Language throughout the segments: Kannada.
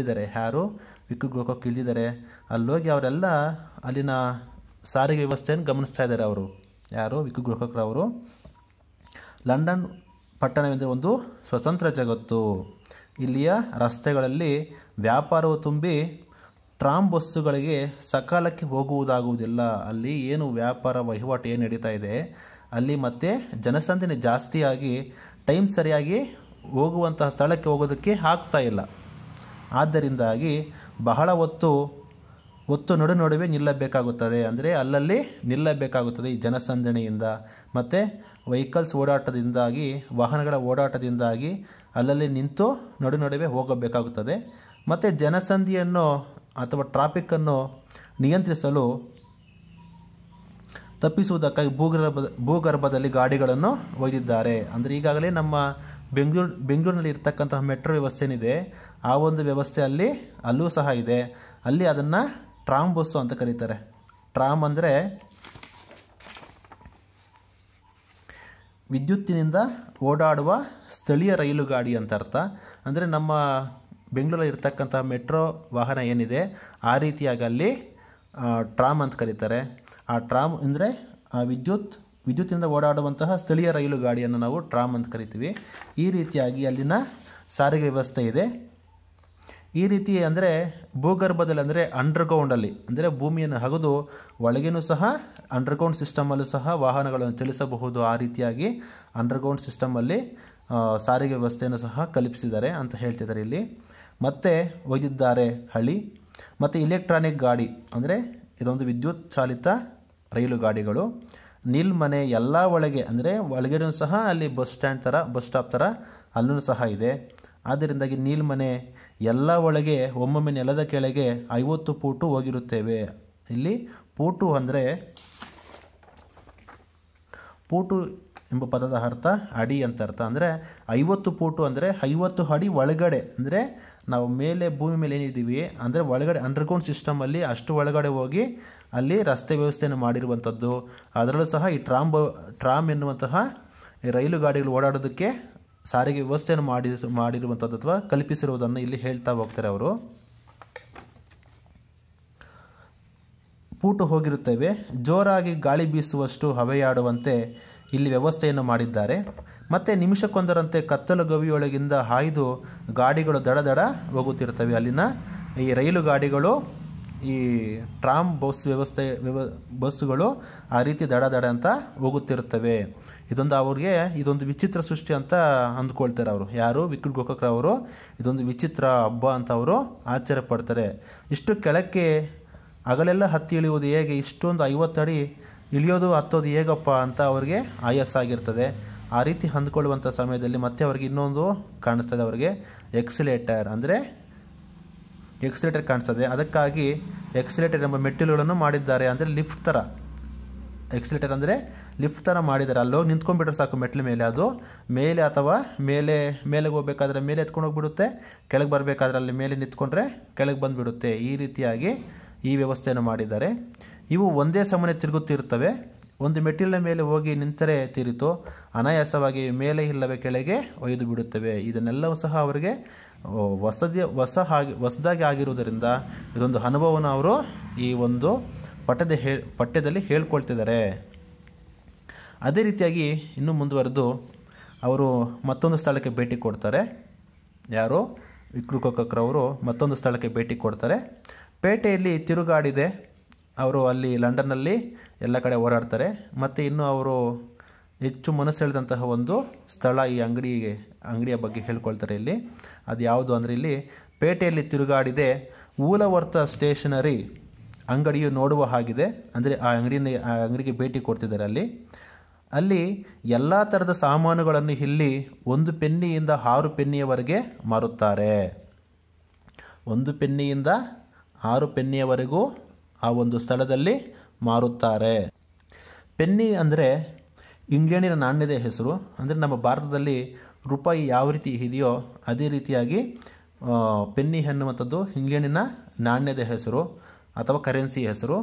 ಇದ್ದಾರೆ ಯಾರು ವಿಕ್ಕು ಗೋಕಾಕ್ ಇಳಿದಿದ್ದಾರೆ ಅಲ್ಲೋಗಿ ಅವರೆಲ್ಲ ಅಲ್ಲಿನ ಸಾರಿಗೆ ವ್ಯವಸ್ಥೆಯನ್ನು ಗಮನಿಸ್ತಾ ಇದ್ದಾರೆ ಅವರು ಯಾರು ವಿಕ್ಕು ಗೋಕಾಕ್ರವರು ಲಂಡನ್ ಪಟ್ಟಣವೆಂದರೆ ಒಂದು ಸ್ವತಂತ್ರ ಜಗತ್ತು ಇಲ್ಲಿಯ ರಸ್ತೆಗಳಲ್ಲಿ ವ್ಯಾಪಾರವು ತುಂಬಿ ಟ್ರಾಮ್ ಬಸ್ಸುಗಳಿಗೆ ಸಕಾಲಕ್ಕೆ ಹೋಗುವುದಾಗುವುದಿಲ್ಲ ಅಲ್ಲಿ ಏನು ವ್ಯಾಪಾರ ವಹಿವಾಟು ಏನು ನಡೀತಾ ಇದೆ ಅಲ್ಲಿ ಮತ್ತೆ ಜನಸಂದಣಿ ಜಾಸ್ತಿಯಾಗಿ ಟೈಮ್ ಸರಿಯಾಗಿ ಹೋಗುವಂತಹ ಸ್ಥಳಕ್ಕೆ ಹೋಗೋದಕ್ಕೆ ಆಗ್ತಾ ಇಲ್ಲ ಆದ್ದರಿಂದಾಗಿ ಬಹಳ ಹೊತ್ತು ಒತ್ತು ನಡು ನಡುವೆ ನಿಲ್ಲಬೇಕಾಗುತ್ತದೆ ಅಂದರೆ ಅಲ್ಲಲ್ಲಿ ನಿಲ್ಲಬೇಕಾಗುತ್ತದೆ ಈ ಜನಸಂದಣಿಯಿಂದ ಮತ್ತು ವೆಹಿಕಲ್ಸ್ ಓಡಾಟದಿಂದಾಗಿ ವಾಹನಗಳ ಓಡಾಟದಿಂದಾಗಿ ಅಲ್ಲಲ್ಲಿ ನಿಂತು ನಡು ನಡುವೆ ಹೋಗಬೇಕಾಗುತ್ತದೆ ಮತ್ತು ಜನಸಂಧಿಯನ್ನು ಅಥವಾ ಟ್ರಾಫಿಕ್ಕನ್ನು ನಿಯಂತ್ರಿಸಲು ತಪ್ಪಿಸುವುದಕ್ಕಾಗಿ ಭೂಗರ್ಭ ಭೂಗರ್ಭದಲ್ಲಿ ಗಾಡಿಗಳನ್ನು ಒಯ್ದಿದ್ದಾರೆ ಅಂದರೆ ಈಗಾಗಲೇ ನಮ್ಮ ಬೆಂಗಳೂರು ಬೆಂಗಳೂರಿನಲ್ಲಿ ಇರ್ತಕ್ಕಂತಹ ಮೆಟ್ರೋ ವ್ಯವಸ್ಥೆ ಏನಿದೆ ಆ ಒಂದು ವ್ಯವಸ್ಥೆ ಅಲ್ಲಿ ಅಲ್ಲೂ ಸಹ ಇದೆ ಅಲ್ಲಿ ಅದನ್ನು ಟ್ರಾಮ್ ಬಸ್ಸು ಅಂತ ಕರೀತಾರೆ ಟ್ರಾಮ್ ಅಂದರೆ ವಿದ್ಯುತ್ತಿನಿಂದ ಓಡಾಡುವ ಸ್ಥಳೀಯ ರೈಲು ಗಾಡಿ ಅಂತ ಅರ್ಥ ಅಂದರೆ ನಮ್ಮ ಬೆಂಗಳೂರಲ್ಲಿ ಇರ್ತಕ್ಕಂಥ ಮೆಟ್ರೋ ವಾಹನ ಏನಿದೆ ಆ ರೀತಿಯಾಗಿ ಅಲ್ಲಿ ಟ್ರಾಮ್ ಅಂತ ಕರೀತಾರೆ ಆ ಟ್ರಾಮ್ ಅಂದರೆ ಆ ವಿದ್ಯುತ್ ವಿದ್ಯುತ್ತಿನಿಂದ ಓಡಾಡುವಂತಹ ಸ್ಥಳೀಯ ರೈಲು ಗಾಡಿಯನ್ನು ನಾವು ಟ್ರಾಮ್ ಅಂತ ಕರಿತೀವಿ ಈ ರೀತಿಯಾಗಿ ಅಲ್ಲಿನ ಸಾರಿಗೆ ವ್ಯವಸ್ಥೆ ಇದೆ ಈ ರೀತಿ ಅಂದರೆ ಭೂಗರ್ಭದಲ್ಲಿ ಅಂದರೆ ಅಂಡರ್ಗ್ರೌಂಡಲ್ಲಿ ಅಂದರೆ ಭೂಮಿಯನ್ನು ಹಗದು ಒಳಗೇನೂ ಸಹ ಅಂಡರ್ಗ್ರೌಂಡ್ ಸಿಸ್ಟಮಲ್ಲೂ ಸಹ ವಾಹನಗಳನ್ನು ಚಲಿಸಬಹುದು ಆ ರೀತಿಯಾಗಿ ಅಂಡರ್ಗ್ರೌಂಡ್ ಸಿಸ್ಟಮಲ್ಲಿ ಸಾರಿಗೆ ವ್ಯವಸ್ಥೆಯನ್ನು ಸಹ ಕಲ್ಪಿಸಿದ್ದಾರೆ ಅಂತ ಹೇಳ್ತಿದ್ದಾರೆ ಇಲ್ಲಿ ಮತ್ತೆ ಒಯ್ದಿದ್ದಾರೆ ಹಳಿ ಮತ್ತು ಇಲೆಕ್ಟ್ರಾನಿಕ್ ಗಾಡಿ ಅಂದರೆ ಇದೊಂದು ವಿದ್ಯುತ್ ಚಾಲಿತ ರೈಲು ಗಾಡಿಗಳು ನಿಲ್ಮನೆ ಎಲ್ಲ ಒಳಗೆ ಅಂದರೆ ಒಳಗೇನೂ ಸಹ ಅಲ್ಲಿ ಬಸ್ ಸ್ಟ್ಯಾಂಡ್ ಥರ ಬಸ್ ಸ್ಟಾಪ್ ಥರ ಅಲ್ಲೂ ಸಹ ಇದೆ ಆದ್ದರಿಂದಾಗಿ ನೀಲ್ಮನೆ ಎಲ್ಲ ಒಳಗೆ ಒಮ್ಮೊಮ್ಮೆ ನೆಲದ ಕೆಳಗೆ ಐವತ್ತು ಪೂಟು ಹೋಗಿರುತ್ತೇವೆ ಇಲ್ಲಿ ಪೂಟು ಅಂದರೆ ಪೂಟು ಎಂಬ ಪದದ ಅರ್ಥ ಅಡಿ ಅಂತ ಅರ್ಥ ಅಂದರೆ ಐವತ್ತು ಪೂಟು ಅಂದರೆ ಐವತ್ತು ಅಡಿ ಒಳಗಡೆ ಅಂದರೆ ನಾವು ಮೇಲೆ ಭೂಮಿ ಮೇಲೆ ಏನಿದ್ದೀವಿ ಅಂದರೆ ಒಳಗಡೆ ಅಂಡರ್ಗ್ರೌಂಡ್ ಸಿಸ್ಟಮಲ್ಲಿ ಅಷ್ಟು ಒಳಗಡೆ ಹೋಗಿ ಅಲ್ಲಿ ರಸ್ತೆ ವ್ಯವಸ್ಥೆಯನ್ನು ಮಾಡಿರುವಂಥದ್ದು ಅದರಲ್ಲೂ ಸಹ ಈ ಟ್ರಾಮ್ ಟ್ರಾಮ್ ಎನ್ನುವಂತಹ ರೈಲು ಗಾಡಿಗಳು ಓಡಾಡೋದಕ್ಕೆ ಸಾರಿಗೆ ವ್ಯವಸ್ಥೆಯನ್ನು ಮಾಡಿ ಮಾಡಿರುವಂಥದ್ದು ಅಥವಾ ಕಲ್ಪಿಸಿರುವುದನ್ನು ಇಲ್ಲಿ ಹೇಳ್ತಾ ಹೋಗ್ತಾರೆ ಅವರು ಪೂಟು ಹೋಗಿರುತ್ತೇವೆ ಜೋರಾಗಿ ಗಾಳಿ ಬೀಸುವಷ್ಟು ಹವೆಯಾಡುವಂತೆ ಇಲ್ಲಿ ವ್ಯವಸ್ಥೆಯನ್ನು ಮಾಡಿದ್ದಾರೆ ಮತ್ತು ನಿಮಿಷಕ್ಕೊಂದರಂತೆ ಕತ್ತಲು ಗವಿಯೊಳಗಿಂದ ಹಾಯ್ದು ಗಾಡಿಗಳು ದಡ ದಡ ಹೋಗುತ್ತಿರುತ್ತವೆ ಅಲ್ಲಿನ ಈ ರೈಲು ಗಾಡಿಗಳು ಈ ಟ್ರಾಮ್ ಬಸ್ ವ್ಯವಸ್ಥೆ ವ್ಯವ ಬಸ್ಸುಗಳು ಆ ರೀತಿ ದಡ ದಡ ಅಂತ ಹೋಗುತ್ತಿರುತ್ತವೆ ಇದೊಂದು ಅವ್ರಿಗೆ ಇದೊಂದು ವಿಚಿತ್ರ ಸೃಷ್ಟಿ ಅಂತ ಅಂದ್ಕೊಳ್ತಾರೆ ಅವರು ಯಾರು ವಿಕೃಟ್ ಗೋಕಾಕ್ರ ಅವರು ಇದೊಂದು ವಿಚಿತ್ರ ಹಬ್ಬ ಅಂತ ಅವರು ಆಶ್ಚರ್ಯ ಪಡ್ತಾರೆ ಇಷ್ಟು ಕೆಳಕ್ಕೆ ಹಗಲೆಲ್ಲ ಹತ್ತಿ ಇಳಿಯುವುದು ಹೇಗೆ ಇಷ್ಟೊಂದು ಐವತ್ತಡಿ ಅಡಿ ಇಳಿಯೋದು ಹತ್ತೋದು ಹೇಗಪ್ಪ ಅಂತ ಅವ್ರಿಗೆ ಆಯಾಸ ಆಗಿರ್ತದೆ ಆ ರೀತಿ ಹೊಂದ್ಕೊಳ್ಳುವಂಥ ಸಮಯದಲ್ಲಿ ಮತ್ತೆ ಅವ್ರಿಗೆ ಇನ್ನೊಂದು ಕಾಣಿಸ್ತದೆ ಅವರಿಗೆ ಎಕ್ಸಿಲೇಟರ್ ಅಂದರೆ ಎಕ್ಸಿಲೇಟರ್ ಕಾಣಿಸ್ತದೆ ಅದಕ್ಕಾಗಿ ಎಕ್ಸಿಲೇಟರ್ ಎಂಬ ಮೆಟ್ಟಿಲುಗಳನ್ನು ಮಾಡಿದ್ದಾರೆ ಅಂದರೆ ಲಿಫ್ಟ್ ಥರ ಎಕ್ಸಿಲೇಟರ್ ಅಂದರೆ ಲಿಫ್ಟ್ ಥರ ಮಾಡಿದ್ದಾರೆ ಅಲ್ಲಿ ನಿಂತ್ಕೊಂಡ್ಬಿಟ್ರೆ ಸಾಕು ಮೆಟ್ಲ ಮೇಲೆ ಅದು ಮೇಲೆ ಅಥವಾ ಮೇಲೆ ಮೇಲೆಗೆ ಹೋಗ್ಬೇಕಾದ್ರೆ ಮೇಲೆ ಎತ್ಕೊಂಡು ಹೋಗ್ಬಿಡುತ್ತೆ ಕೆಳಗೆ ಬರಬೇಕಾದ್ರೆ ಅಲ್ಲಿ ಮೇಲೆ ನಿಂತ್ಕೊಂಡ್ರೆ ಕೆಳಗೆ ಬಂದುಬಿಡುತ್ತೆ ಈ ರೀತಿಯಾಗಿ ಈ ವ್ಯವಸ್ಥೆಯನ್ನು ಮಾಡಿದ್ದಾರೆ ಇವು ಒಂದೇ ಸಮನೆ ತಿರುಗುತ್ತಿರುತ್ತವೆ ಒಂದು ಮೆಟ್ಟಿಲಿನ ಮೇಲೆ ಹೋಗಿ ನಿಂತರೆ ತೀರಿತು ಅನಾಯಾಸವಾಗಿ ಮೇಲೆ ಇಲ್ಲವೇ ಕೆಳಗೆ ಒಯ್ದು ಬಿಡುತ್ತವೆ ಇದನ್ನೆಲ್ಲವೂ ಸಹ ಅವರಿಗೆ ಹೊಸದ ಹೊಸ ಹಾಗೆ ಹೊಸದಾಗಿ ಆಗಿರುವುದರಿಂದ ಇದೊಂದು ಅನುಭವವನ್ನು ಅವರು ಈ ಒಂದು ಪಠ್ಯದ ಹೇ ಪಠ್ಯದಲ್ಲಿ ಹೇಳ್ಕೊಳ್ತಿದ್ದಾರೆ ಅದೇ ರೀತಿಯಾಗಿ ಇನ್ನೂ ಮುಂದುವರೆದು ಅವರು ಮತ್ತೊಂದು ಸ್ಥಳಕ್ಕೆ ಭೇಟಿ ಕೊಡ್ತಾರೆ ಯಾರು ಅವರು ಮತ್ತೊಂದು ಸ್ಥಳಕ್ಕೆ ಭೇಟಿ ಕೊಡ್ತಾರೆ ಪೇಟೆಯಲ್ಲಿ ತಿರುಗಾಡಿದೆ ಅವರು ಅಲ್ಲಿ ಲಂಡನ್ನಲ್ಲಿ ಎಲ್ಲ ಕಡೆ ಓಡಾಡ್ತಾರೆ ಮತ್ತು ಇನ್ನೂ ಅವರು ಹೆಚ್ಚು ಮನಸ್ಸೆಳೆದಂತಹ ಒಂದು ಸ್ಥಳ ಈ ಅಂಗಡಿಗೆ ಅಂಗಡಿಯ ಬಗ್ಗೆ ಹೇಳ್ಕೊಳ್ತಾರೆ ಇಲ್ಲಿ ಅದು ಯಾವುದು ಅಂದರೆ ಇಲ್ಲಿ ಪೇಟೆಯಲ್ಲಿ ತಿರುಗಾಡಿದೆ ಮೂಲವರ್ತ ಸ್ಟೇಷನರಿ ಅಂಗಡಿಯು ನೋಡುವ ಹಾಗಿದೆ ಅಂದರೆ ಆ ಅಂಗಡಿನ ಆ ಅಂಗಡಿಗೆ ಭೇಟಿ ಕೊಡ್ತಿದ್ದಾರೆ ಅಲ್ಲಿ ಅಲ್ಲಿ ಎಲ್ಲ ಥರದ ಸಾಮಾನುಗಳನ್ನು ಇಲ್ಲಿ ಒಂದು ಪೆನ್ನಿಯಿಂದ ಆರು ಪೆನ್ನಿಯವರೆಗೆ ಮಾರುತ್ತಾರೆ ಒಂದು ಪೆನ್ನಿಯಿಂದ ಆರು ಪೆನ್ನಿಯವರೆಗೂ ಆ ಒಂದು ಸ್ಥಳದಲ್ಲಿ ಮಾರುತ್ತಾರೆ ಪೆನ್ನಿ ಅಂದರೆ ಇಂಗ್ಲೆಂಡಿನ ನಾಣ್ಯದ ಹೆಸರು ಅಂದರೆ ನಮ್ಮ ಭಾರತದಲ್ಲಿ ರೂಪಾಯಿ ಯಾವ ರೀತಿ ಇದೆಯೋ ಅದೇ ರೀತಿಯಾಗಿ ಪೆನ್ನಿ ಎನ್ನುವಂಥದ್ದು ಇಂಗ್ಲೆಂಡಿನ ನಾಣ್ಯದ ಹೆಸರು ಅಥವಾ ಕರೆನ್ಸಿ ಹೆಸರು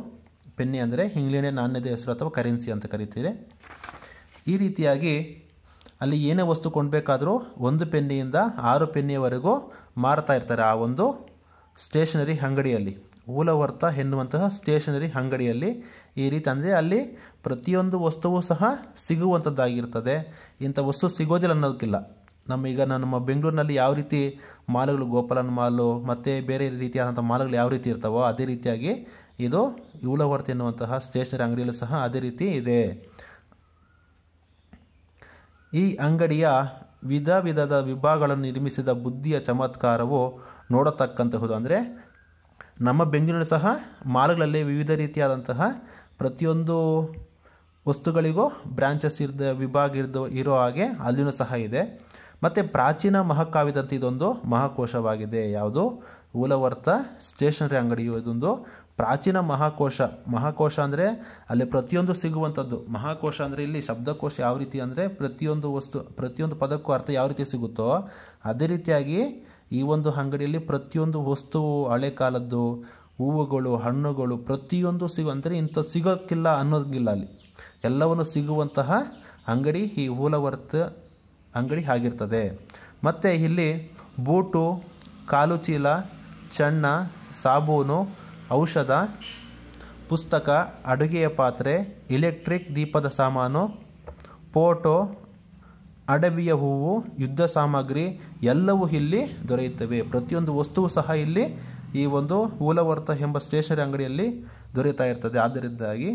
ಪೆನ್ನಿ ಅಂದರೆ ಇಂಗ್ಲೆಂಡಿನ ನಾಣ್ಯದ ಹೆಸರು ಅಥವಾ ಕರೆನ್ಸಿ ಅಂತ ಕರೀತೀರಿ ಈ ರೀತಿಯಾಗಿ ಅಲ್ಲಿ ಏನೇ ವಸ್ತು ಕೊಡಬೇಕಾದರೂ ಒಂದು ಪೆನ್ನಿಯಿಂದ ಆರು ಪೆನ್ನಿಯವರೆಗೂ ಮಾರ್ತಾ ಇರ್ತಾರೆ ಆ ಒಂದು ಸ್ಟೇಷನರಿ ಅಂಗಡಿಯಲ್ಲಿ ಊಲವರ್ತ ಎನ್ನುವಂತಹ ಸ್ಟೇಷನರಿ ಅಂಗಡಿಯಲ್ಲಿ ಈ ರೀತಿ ಅಂದರೆ ಅಲ್ಲಿ ಪ್ರತಿಯೊಂದು ವಸ್ತುವು ಸಹ ಸಿಗುವಂಥದ್ದಾಗಿರ್ತದೆ ಇಂಥ ವಸ್ತು ಸಿಗೋದಿಲ್ಲ ಅನ್ನೋದಕ್ಕಿಲ್ಲ ನಮ್ಮ ಈಗ ನಮ್ಮ ಬೆಂಗಳೂರಿನಲ್ಲಿ ಯಾವ ರೀತಿ ಮಾಲುಗಳು ಗೋಪಾಲನ್ ಮಾಲು ಮತ್ತು ಬೇರೆ ರೀತಿಯಾದಂಥ ಮಾಲುಗಳು ಯಾವ ರೀತಿ ಇರ್ತಾವೋ ಅದೇ ರೀತಿಯಾಗಿ ಇದು ಯೂಲವರ್ತಿ ಎನ್ನುವಂತಹ ಸ್ಟೇಷನರಿ ಅಂಗಡಿಯಲ್ಲೂ ಸಹ ಅದೇ ರೀತಿ ಇದೆ ಈ ಅಂಗಡಿಯ ವಿಧ ವಿಧದ ವಿಭಾಗಗಳನ್ನು ನಿರ್ಮಿಸಿದ ಬುದ್ಧಿಯ ಚಮತ್ಕಾರವು ನೋಡತಕ್ಕಂತಹುದು ಅಂದರೆ ನಮ್ಮ ಬೆಂಗಳೂರಿನ ಸಹ ಮಾಲ್ಗಳಲ್ಲಿ ವಿವಿಧ ರೀತಿಯಾದಂತಹ ಪ್ರತಿಯೊಂದು ವಸ್ತುಗಳಿಗೂ ಬ್ರ್ಯಾಂಚಸ್ ಇರ್ದ ವಿಭಾಗ ಇರ್ದು ಇರೋ ಹಾಗೆ ಅಲ್ಲಿನೂ ಸಹ ಇದೆ ಮತ್ತು ಪ್ರಾಚೀನ ಮಹಾಕಾವ್ಯದಂತೆ ಇದೊಂದು ಮಹಾಕೋಶವಾಗಿದೆ ಯಾವುದು ಮೂಲವರ್ತ ಸ್ಟೇಷನರಿ ಅಂಗಡಿಯು ಇದೊಂದು ಪ್ರಾಚೀನ ಮಹಾಕೋಶ ಮಹಾಕೋಶ ಅಂದರೆ ಅಲ್ಲಿ ಪ್ರತಿಯೊಂದು ಸಿಗುವಂಥದ್ದು ಮಹಾಕೋಶ ಅಂದರೆ ಇಲ್ಲಿ ಶಬ್ದಕೋಶ ಯಾವ ರೀತಿ ಅಂದರೆ ಪ್ರತಿಯೊಂದು ವಸ್ತು ಪ್ರತಿಯೊಂದು ಪದಕ್ಕೂ ಅರ್ಥ ಯಾವ ರೀತಿ ಸಿಗುತ್ತೋ ಅದೇ ರೀತಿಯಾಗಿ ಈ ಒಂದು ಅಂಗಡಿಯಲ್ಲಿ ಪ್ರತಿಯೊಂದು ವಸ್ತುವು ಹಳೆ ಕಾಲದ್ದು ಹೂವುಗಳು ಹಣ್ಣುಗಳು ಪ್ರತಿಯೊಂದು ಸಿಗು ಅಂದರೆ ಇಂಥ ಸಿಗೋಕ್ಕಿಲ್ಲ ಅನ್ನೋದಿಲ್ಲ ಅಲ್ಲಿ ಎಲ್ಲವನ್ನು ಸಿಗುವಂತಹ ಅಂಗಡಿ ಈ ಹೂಲವರ್ತ ಅಂಗಡಿ ಆಗಿರ್ತದೆ ಮತ್ತು ಇಲ್ಲಿ ಬೂಟು ಕಾಲು ಚೀಲ ಚಣ್ಣ ಸಾಬೂನು ಔಷಧ ಪುಸ್ತಕ ಅಡುಗೆಯ ಪಾತ್ರೆ ಎಲೆಕ್ಟ್ರಿಕ್ ದೀಪದ ಸಾಮಾನು ಫೋಟೋ ಅಡವಿಯ ಹೂವು ಯುದ್ಧ ಸಾಮಗ್ರಿ ಎಲ್ಲವೂ ಇಲ್ಲಿ ದೊರೆಯುತ್ತವೆ ಪ್ರತಿಯೊಂದು ವಸ್ತುವು ಸಹ ಇಲ್ಲಿ ಈ ಒಂದು ಊಲವರ್ತ ಎಂಬ ಸ್ಟೇಷನರಿ ಅಂಗಡಿಯಲ್ಲಿ ದೊರೆಯುತ್ತಾ ಇರ್ತದೆ ಆದ್ದರಿಂದಾಗಿ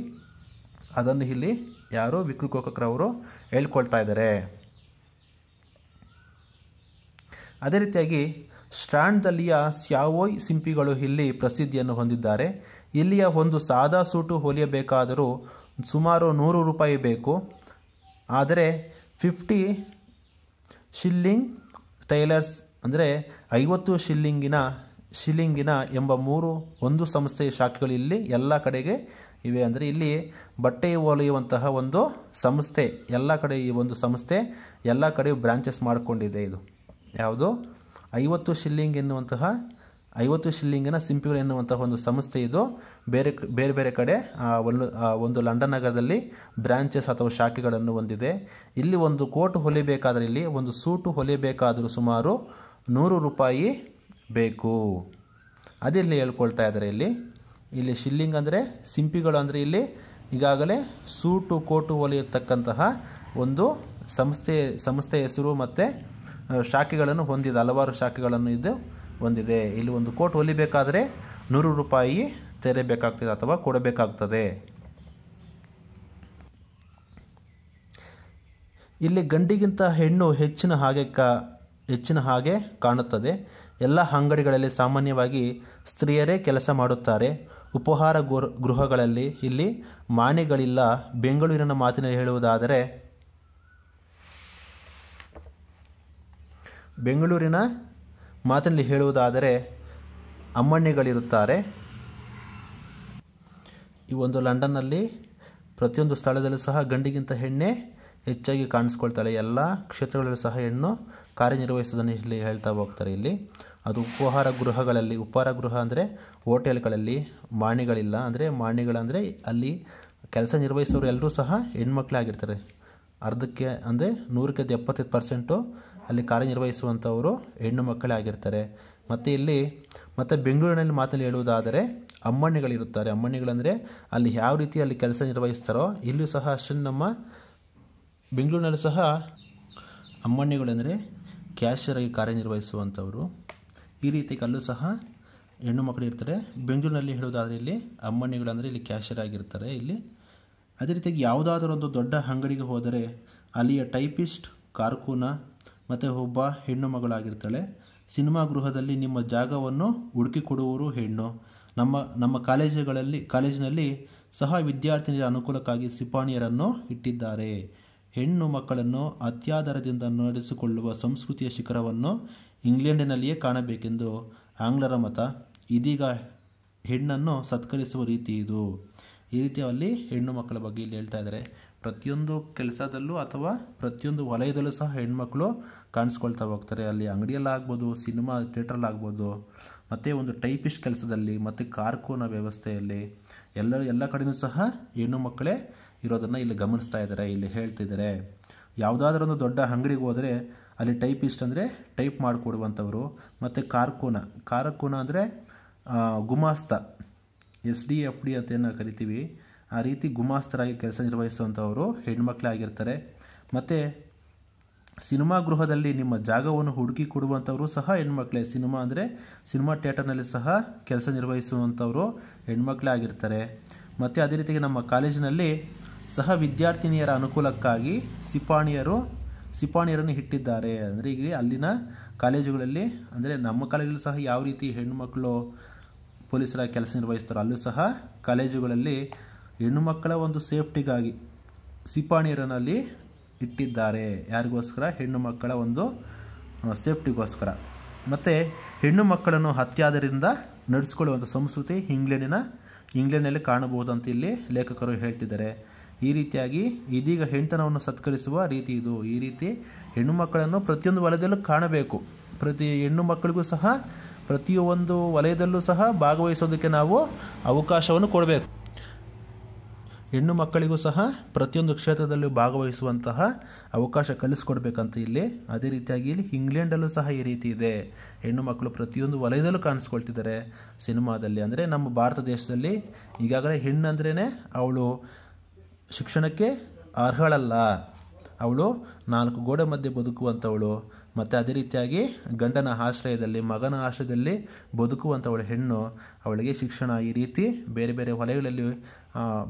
ಅದನ್ನು ಇಲ್ಲಿ ಯಾರು ಅವರು ಹೇಳ್ಕೊಳ್ತಾ ಇದ್ದಾರೆ ಅದೇ ರೀತಿಯಾಗಿ ಸ್ಟ್ಯಾಂಡ್ದಲ್ಲಿಯ ಸ್ಯಾವೋಯ್ ಸಿಂಪಿಗಳು ಇಲ್ಲಿ ಪ್ರಸಿದ್ಧಿಯನ್ನು ಹೊಂದಿದ್ದಾರೆ ಇಲ್ಲಿಯ ಒಂದು ಸಾದಾ ಸೂಟು ಹೊಲಿಯಬೇಕಾದರೂ ಸುಮಾರು ನೂರು ರೂಪಾಯಿ ಬೇಕು ಆದರೆ ಫಿಫ್ಟಿ ಶಿಲ್ಲಿಂಗ್ ಟೈಲರ್ಸ್ ಅಂದರೆ ಐವತ್ತು ಶಿಲ್ಲಿಂಗಿನ ಶಿಲಿಂಗಿನ ಎಂಬ ಮೂರು ಒಂದು ಸಂಸ್ಥೆಯ ಶಾಖೆಗಳು ಇಲ್ಲಿ ಎಲ್ಲ ಕಡೆಗೆ ಇವೆ ಅಂದರೆ ಇಲ್ಲಿ ಬಟ್ಟೆ ಒಲೆಯುವಂತಹ ಒಂದು ಸಂಸ್ಥೆ ಎಲ್ಲ ಕಡೆ ಈ ಒಂದು ಸಂಸ್ಥೆ ಎಲ್ಲ ಕಡೆಯೂ ಬ್ರಾಂಚಸ್ ಮಾಡಿಕೊಂಡಿದೆ ಇದು ಯಾವುದು ಐವತ್ತು ಶಿಲ್ಲಿಂಗ್ ಎನ್ನುವಂತಹ ಐವತ್ತು ಶಿಲ್ಲಿಂಗಿನ ಸಿಂಪಿಗಳು ಎನ್ನುವಂತಹ ಒಂದು ಸಂಸ್ಥೆ ಇದು ಬೇರೆ ಬೇರೆ ಬೇರೆ ಕಡೆ ಒಂದು ಒಂದು ಲಂಡನ್ ನಗರದಲ್ಲಿ ಬ್ರಾಂಚಸ್ ಅಥವಾ ಶಾಖೆಗಳನ್ನು ಹೊಂದಿದೆ ಇಲ್ಲಿ ಒಂದು ಕೋಟ್ ಹೊಲಿಬೇಕಾದ್ರೆ ಇಲ್ಲಿ ಒಂದು ಸೂಟು ಹೊಲಿಬೇಕಾದರೂ ಸುಮಾರು ನೂರು ರೂಪಾಯಿ ಬೇಕು ಅದಿಲ್ಲಿ ಹೇಳ್ಕೊಳ್ತಾ ಇದ್ದಾರೆ ಇಲ್ಲಿ ಇಲ್ಲಿ ಶಿಲ್ಲಿಂಗ್ ಅಂದರೆ ಸಿಂಪಿಗಳು ಅಂದರೆ ಇಲ್ಲಿ ಈಗಾಗಲೇ ಸೂಟು ಕೋಟು ಇರ್ತಕ್ಕಂತಹ ಒಂದು ಸಂಸ್ಥೆ ಸಂಸ್ಥೆ ಹೆಸರು ಮತ್ತು ಶಾಖೆಗಳನ್ನು ಹೊಂದಿದೆ ಹಲವಾರು ಶಾಖೆಗಳನ್ನು ಇದು ಹೊಂದಿದೆ ಇಲ್ಲಿ ಒಂದು ಕೋಟ್ ಹೊಲಿಬೇಕಾದರೆ ನೂರು ರೂಪಾಯಿ ತೆರೆಯಬೇಕಾಗ್ತದೆ ಅಥವಾ ಕೊಡಬೇಕಾಗ್ತದೆ ಇಲ್ಲಿ ಗಂಡಿಗಿಂತ ಹೆಣ್ಣು ಹೆಚ್ಚಿನ ಹಾಗೆ ಕಾ ಹೆಚ್ಚಿನ ಹಾಗೆ ಕಾಣುತ್ತದೆ ಎಲ್ಲ ಅಂಗಡಿಗಳಲ್ಲಿ ಸಾಮಾನ್ಯವಾಗಿ ಸ್ತ್ರೀಯರೇ ಕೆಲಸ ಮಾಡುತ್ತಾರೆ ಉಪಹಾರ ಗೃಹಗಳಲ್ಲಿ ಇಲ್ಲಿ ಮಾನೆಗಳಿಲ್ಲ ಬೆಂಗಳೂರಿನ ಮಾತಿನಲ್ಲಿ ಹೇಳುವುದಾದರೆ ಬೆಂಗಳೂರಿನ ಮಾತಿನಲ್ಲಿ ಹೇಳುವುದಾದರೆ ಅಮ್ಮಣ್ಣೆಗಳಿರುತ್ತಾರೆ ಈ ಒಂದು ಲಂಡನ್ನಲ್ಲಿ ಪ್ರತಿಯೊಂದು ಸ್ಥಳದಲ್ಲೂ ಸಹ ಗಂಡಿಗಿಂತ ಹೆಣ್ಣೆ ಹೆಚ್ಚಾಗಿ ಕಾಣಿಸ್ಕೊಳ್ತಾಳೆ ಎಲ್ಲ ಕ್ಷೇತ್ರಗಳಲ್ಲೂ ಸಹ ಹೆಣ್ಣು ಕಾರ್ಯನಿರ್ವಹಿಸೋದನ್ನು ಇಲ್ಲಿ ಹೇಳ್ತಾ ಹೋಗ್ತಾರೆ ಇಲ್ಲಿ ಅದು ಉಪಹಾರ ಗೃಹಗಳಲ್ಲಿ ಉಪಹಾರ ಗೃಹ ಅಂದರೆ ಹೋಟೆಲ್ಗಳಲ್ಲಿ ಮಾಣಿಗಳಿಲ್ಲ ಅಂದರೆ ಮಾಣಿಗಳಂದರೆ ಅಲ್ಲಿ ಕೆಲಸ ನಿರ್ವಹಿಸೋರು ಎಲ್ಲರೂ ಸಹ ಹೆಣ್ಮಕ್ಳೇ ಆಗಿರ್ತಾರೆ ಅರ್ಧಕ್ಕೆ ಅಂದರೆ ನೂರಕ್ಕೆ ಎಪ್ಪತ್ತೈದು ಪರ್ಸೆಂಟು ಅಲ್ಲಿ ಕಾರ್ಯನಿರ್ವಹಿಸುವಂಥವರು ಹೆಣ್ಣು ಮಕ್ಕಳೇ ಆಗಿರ್ತಾರೆ ಮತ್ತು ಇಲ್ಲಿ ಮತ್ತು ಬೆಂಗಳೂರಿನಲ್ಲಿ ಮಾತಲ್ಲಿ ಹೇಳುವುದಾದರೆ ಅಮ್ಮಣ್ಣಿಗಳಿರುತ್ತಾರೆ ಅಮ್ಮಣ್ಣಿಗಳಂದರೆ ಅಲ್ಲಿ ಯಾವ ರೀತಿ ಅಲ್ಲಿ ಕೆಲಸ ನಿರ್ವಹಿಸ್ತಾರೋ ಇಲ್ಲೂ ಸಹ ಅಷ್ಟನ್ನು ನಮ್ಮ ಬೆಂಗಳೂರಿನಲ್ಲೂ ಸಹ ಅಮ್ಮಣ್ಣಿಗಳಂದರೆ ಕ್ಯಾಶಿಯರ್ ಆಗಿ ಕಾರ್ಯನಿರ್ವಹಿಸುವಂಥವರು ಈ ರೀತಿ ಕಲ್ಲು ಸಹ ಹೆಣ್ಣು ಮಕ್ಕಳು ಇರ್ತಾರೆ ಬೆಂಗಳೂರಿನಲ್ಲಿ ಹೇಳೋದಾದರೆ ಇಲ್ಲಿ ಅಮ್ಮಣಿಗಳು ಇಲ್ಲಿ ಕ್ಯಾಶಿಯರ್ ಆಗಿರ್ತಾರೆ ಇಲ್ಲಿ ಅದೇ ರೀತಿಯಾಗಿ ಯಾವುದಾದ್ರೂ ಒಂದು ದೊಡ್ಡ ಅಂಗಡಿಗೆ ಹೋದರೆ ಅಲ್ಲಿಯ ಟೈಪಿಸ್ಟ್ ಕಾರ್ಕೂನ ಮತ್ತು ಒಬ್ಬ ಹೆಣ್ಣು ಮಗಳಾಗಿರ್ತಾಳೆ ಸಿನಿಮಾ ಗೃಹದಲ್ಲಿ ನಿಮ್ಮ ಜಾಗವನ್ನು ಹುಡುಕಿಕೊಡುವವರು ಹೆಣ್ಣು ನಮ್ಮ ನಮ್ಮ ಕಾಲೇಜುಗಳಲ್ಲಿ ಕಾಲೇಜಿನಲ್ಲಿ ಸಹ ವಿದ್ಯಾರ್ಥಿನಿಯರ ಅನುಕೂಲಕ್ಕಾಗಿ ಸಿಪಾಣಿಯರನ್ನು ಇಟ್ಟಿದ್ದಾರೆ ಹೆಣ್ಣು ಮಕ್ಕಳನ್ನು ಅತ್ಯಾಧಾರದಿಂದ ನಡೆಸಿಕೊಳ್ಳುವ ಸಂಸ್ಕೃತಿಯ ಶಿಖರವನ್ನು ಇಂಗ್ಲೆಂಡಿನಲ್ಲಿಯೇ ಕಾಣಬೇಕೆಂದು ಆಂಗ್ಲರ ಮತ ಇದೀಗ ಹೆಣ್ಣನ್ನು ಸತ್ಕರಿಸುವ ರೀತಿ ಇದು ಈ ರೀತಿ ಅಲ್ಲಿ ಹೆಣ್ಣು ಮಕ್ಕಳ ಬಗ್ಗೆ ಇಲ್ಲಿ ಹೇಳ್ತಾ ಇದ್ದಾರೆ ಪ್ರತಿಯೊಂದು ಕೆಲಸದಲ್ಲೂ ಅಥವಾ ಪ್ರತಿಯೊಂದು ವಲಯದಲ್ಲೂ ಸಹ ಹೆಣ್ಣುಮಕ್ಕಳು ಕಾಣಿಸ್ಕೊಳ್ತಾ ಹೋಗ್ತಾರೆ ಅಲ್ಲಿ ಅಂಗಡಿಯಲ್ಲಾಗ್ಬೋದು ಸಿನಿಮಾ ಥಿಯೇಟ್ರಲ್ಲಾಗ್ಬೋದು ಮತ್ತು ಒಂದು ಟೈಪಿಸ್ಟ್ ಕೆಲಸದಲ್ಲಿ ಮತ್ತು ಕಾರ್ಖೋನ ವ್ಯವಸ್ಥೆಯಲ್ಲಿ ಎಲ್ಲ ಎಲ್ಲ ಕಡೆಯೂ ಸಹ ಹೆಣ್ಣು ಮಕ್ಕಳೇ ಇರೋದನ್ನು ಇಲ್ಲಿ ಗಮನಿಸ್ತಾ ಇದ್ದಾರೆ ಇಲ್ಲಿ ಹೇಳ್ತಿದ್ದಾರೆ ಯಾವುದಾದ್ರೂ ಒಂದು ದೊಡ್ಡ ಅಂಗಡಿಗೆ ಹೋದರೆ ಅಲ್ಲಿ ಟೈಪಿಸ್ಟ್ ಅಂದರೆ ಟೈಪ್ ಮಾಡಿಕೊಡುವಂಥವ್ರು ಮತ್ತು ಕಾರ್ಕೋನ ಕಾರ್ಕೋನ ಅಂದರೆ ಗುಮಾಸ್ತ ಎಸ್ ಡಿ ಎಫ್ ಡಿ ಅಂತ ಏನು ಕರಿತೀವಿ ಆ ರೀತಿ ಗುಮಾಸ್ತರಾಗಿ ಕೆಲಸ ನಿರ್ವಹಿಸುವಂಥವರು ಹೆಣ್ಮಕ್ಳೇ ಆಗಿರ್ತಾರೆ ಮತ್ತು ಸಿನಿಮಾ ಗೃಹದಲ್ಲಿ ನಿಮ್ಮ ಜಾಗವನ್ನು ಹುಡುಕಿ ಕೊಡುವಂಥವರು ಸಹ ಹೆಣ್ಮಕ್ಳೇ ಸಿನಿಮಾ ಅಂದರೆ ಸಿನಿಮಾ ಥಿಯೇಟರ್ನಲ್ಲಿ ಸಹ ಕೆಲಸ ನಿರ್ವಹಿಸುವಂಥವರು ಹೆಣ್ಮಕ್ಳೇ ಆಗಿರ್ತಾರೆ ಮತ್ತು ಅದೇ ರೀತಿಗೆ ನಮ್ಮ ಕಾಲೇಜಿನಲ್ಲಿ ಸಹ ವಿದ್ಯಾರ್ಥಿನಿಯರ ಅನುಕೂಲಕ್ಕಾಗಿ ಸಿಪಾಣಿಯರು ಸಿಪಾಣಿಯರನ್ನು ಇಟ್ಟಿದ್ದಾರೆ ಅಂದರೆ ಈಗ ಅಲ್ಲಿನ ಕಾಲೇಜುಗಳಲ್ಲಿ ಅಂದರೆ ನಮ್ಮ ಕಾಲೇಜಲ್ಲೂ ಸಹ ಯಾವ ರೀತಿ ಹೆಣ್ಣುಮಕ್ಕಳು ಪೊಲೀಸರ ಕೆಲಸ ನಿರ್ವಹಿಸ್ತಾರೋ ಅಲ್ಲೂ ಸಹ ಕಾಲೇಜುಗಳಲ್ಲಿ ಹೆಣ್ಣುಮಕ್ಕಳ ಒಂದು ಸೇಫ್ಟಿಗಾಗಿ ಸಿಪಾಣಿಯರನ್ನಲ್ಲಿ ಇಟ್ಟಿದ್ದಾರೆ ಯಾರಿಗೋಸ್ಕರ ಹೆಣ್ಣು ಮಕ್ಕಳ ಒಂದು ಸೇಫ್ಟಿಗೋಸ್ಕರ ಮತ್ತು ಹೆಣ್ಣು ಮಕ್ಕಳನ್ನು ಹತ್ಯಾದರಿಂದ ನಡೆಸ್ಕೊಳ್ಳುವಂಥ ಸಂಸ್ಕೃತಿ ಇಂಗ್ಲೆಂಡಿನ ಇಂಗ್ಲೆಂಡ್ನಲ್ಲಿ ಅಂತ ಇಲ್ಲಿ ಲೇಖಕರು ಹೇಳ್ತಿದ್ದಾರೆ ಈ ರೀತಿಯಾಗಿ ಇದೀಗ ಹೆಣ್ತನವನ್ನು ಸತ್ಕರಿಸುವ ರೀತಿ ಇದು ಈ ರೀತಿ ಹೆಣ್ಣು ಮಕ್ಕಳನ್ನು ಪ್ರತಿಯೊಂದು ವಲಯದಲ್ಲೂ ಕಾಣಬೇಕು ಪ್ರತಿ ಹೆಣ್ಣು ಮಕ್ಕಳಿಗೂ ಸಹ ಪ್ರತಿಯೊಂದು ವಲಯದಲ್ಲೂ ಸಹ ಭಾಗವಹಿಸೋದಕ್ಕೆ ನಾವು ಅವಕಾಶವನ್ನು ಕೊಡಬೇಕು ಹೆಣ್ಣು ಮಕ್ಕಳಿಗೂ ಸಹ ಪ್ರತಿಯೊಂದು ಕ್ಷೇತ್ರದಲ್ಲೂ ಭಾಗವಹಿಸುವಂತಹ ಅವಕಾಶ ಕಲಿಸ್ಕೊಡ್ಬೇಕಂತ ಇಲ್ಲಿ ಅದೇ ರೀತಿಯಾಗಿ ಇಲ್ಲಿ ಇಂಗ್ಲೆಂಡಲ್ಲೂ ಸಹ ಈ ರೀತಿ ಇದೆ ಹೆಣ್ಣು ಮಕ್ಕಳು ಪ್ರತಿಯೊಂದು ವಲಯದಲ್ಲೂ ಕಾಣಿಸ್ಕೊಳ್ತಿದ್ದಾರೆ ಸಿನಿಮಾದಲ್ಲಿ ಅಂದರೆ ನಮ್ಮ ಭಾರತ ದೇಶದಲ್ಲಿ ಈಗಾಗಲೇ ಹೆಣ್ಣು ಅಂದ್ರೇ ಅವಳು ಶಿಕ್ಷಣಕ್ಕೆ ಅರ್ಹಳಲ್ಲ ಅವಳು ನಾಲ್ಕು ಗೋಡೆ ಮಧ್ಯೆ ಬದುಕುವಂಥವಳು ಮತ್ತು ಅದೇ ರೀತಿಯಾಗಿ ಗಂಡನ ಆಶ್ರಯದಲ್ಲಿ ಮಗನ ಆಶ್ರಯದಲ್ಲಿ ಬದುಕುವಂಥವಳು ಹೆಣ್ಣು ಅವಳಿಗೆ ಶಿಕ್ಷಣ ಈ ರೀತಿ ಬೇರೆ ಬೇರೆ ವಲಯಗಳಲ್ಲಿ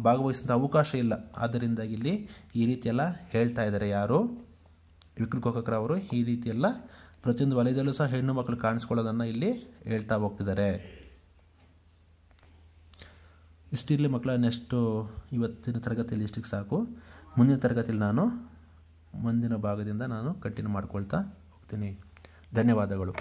ಭಾಗವಹಿಸಿದ ಅವಕಾಶ ಇಲ್ಲ ಆದ್ದರಿಂದ ಇಲ್ಲಿ ಈ ರೀತಿಯೆಲ್ಲ ಹೇಳ್ತಾ ಇದ್ದಾರೆ ಯಾರು ವಿಕ್ರಗೋಕರ್ ಅವರು ಈ ರೀತಿಯೆಲ್ಲ ಪ್ರತಿಯೊಂದು ವಲಯದಲ್ಲೂ ಸಹ ಹೆಣ್ಣು ಮಕ್ಕಳು ಕಾಣಿಸ್ಕೊಳ್ಳೋದನ್ನು ಇಲ್ಲಿ ಹೇಳ್ತಾ ಹೋಗ್ತಿದ್ದಾರೆ ಇಷ್ಟಿರಲಿ ಮಕ್ಕಳ ನೆಕ್ಸ್ಟು ಇವತ್ತಿನ ತರಗತಿಯಲ್ಲಿ ಇಷ್ಟಕ್ಕೆ ಸಾಕು ಮುಂದಿನ ತರಗತಿಯಲ್ಲಿ ನಾನು ಮುಂದಿನ ಭಾಗದಿಂದ ನಾನು ಕಂಟಿನ್ಯೂ ಮಾಡ್ಕೊಳ್ತಾ ಹೋಗ್ತೀನಿ ಧನ್ಯವಾದಗಳು